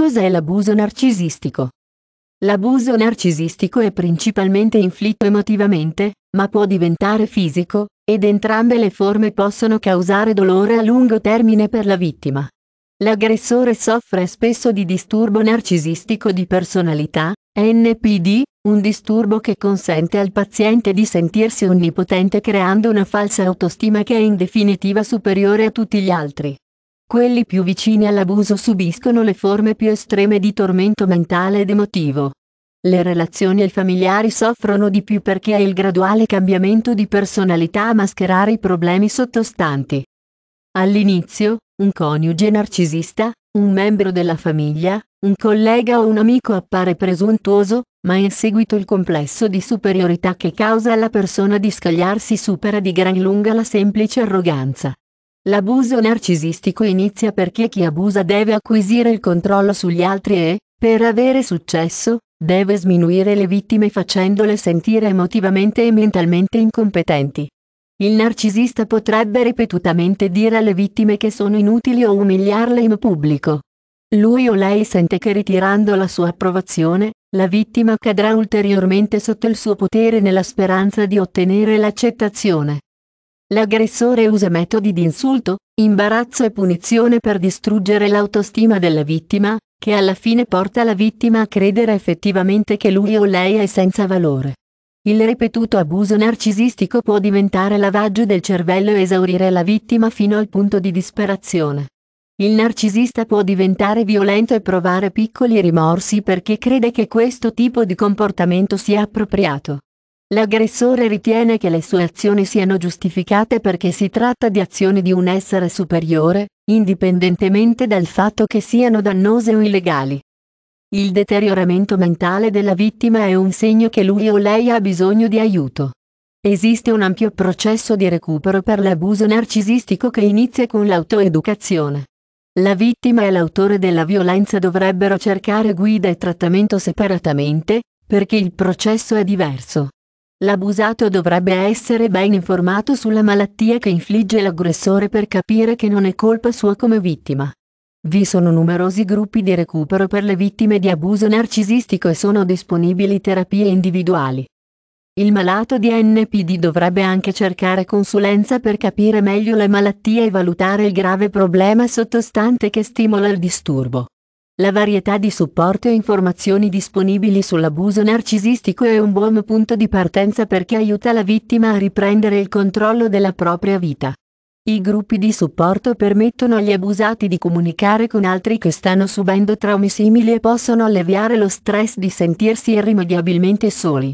Cos'è l'abuso narcisistico? L'abuso narcisistico è principalmente inflitto emotivamente, ma può diventare fisico, ed entrambe le forme possono causare dolore a lungo termine per la vittima. L'aggressore soffre spesso di disturbo narcisistico di personalità, NPD, un disturbo che consente al paziente di sentirsi onnipotente creando una falsa autostima che è in definitiva superiore a tutti gli altri. Quelli più vicini all'abuso subiscono le forme più estreme di tormento mentale ed emotivo. Le relazioni e i familiari soffrono di più perché è il graduale cambiamento di personalità a mascherare i problemi sottostanti. All'inizio, un coniuge narcisista, un membro della famiglia, un collega o un amico appare presuntuoso, ma in seguito il complesso di superiorità che causa alla persona di scagliarsi supera di gran lunga la semplice arroganza. L'abuso narcisistico inizia perché chi abusa deve acquisire il controllo sugli altri e, per avere successo, deve sminuire le vittime facendole sentire emotivamente e mentalmente incompetenti. Il narcisista potrebbe ripetutamente dire alle vittime che sono inutili o umiliarle in pubblico. Lui o lei sente che ritirando la sua approvazione, la vittima cadrà ulteriormente sotto il suo potere nella speranza di ottenere l'accettazione. L'aggressore usa metodi di insulto, imbarazzo e punizione per distruggere l'autostima della vittima, che alla fine porta la vittima a credere effettivamente che lui o lei è senza valore. Il ripetuto abuso narcisistico può diventare lavaggio del cervello e esaurire la vittima fino al punto di disperazione. Il narcisista può diventare violento e provare piccoli rimorsi perché crede che questo tipo di comportamento sia appropriato. L'aggressore ritiene che le sue azioni siano giustificate perché si tratta di azioni di un essere superiore, indipendentemente dal fatto che siano dannose o illegali. Il deterioramento mentale della vittima è un segno che lui o lei ha bisogno di aiuto. Esiste un ampio processo di recupero per l'abuso narcisistico che inizia con l'autoeducazione. La vittima e l'autore della violenza dovrebbero cercare guida e trattamento separatamente, perché il processo è diverso. L'abusato dovrebbe essere ben informato sulla malattia che infligge l'aggressore per capire che non è colpa sua come vittima. Vi sono numerosi gruppi di recupero per le vittime di abuso narcisistico e sono disponibili terapie individuali. Il malato di NPD dovrebbe anche cercare consulenza per capire meglio la malattia e valutare il grave problema sottostante che stimola il disturbo. La varietà di supporto e informazioni disponibili sull'abuso narcisistico è un buon punto di partenza perché aiuta la vittima a riprendere il controllo della propria vita. I gruppi di supporto permettono agli abusati di comunicare con altri che stanno subendo traumi simili e possono alleviare lo stress di sentirsi irrimediabilmente soli.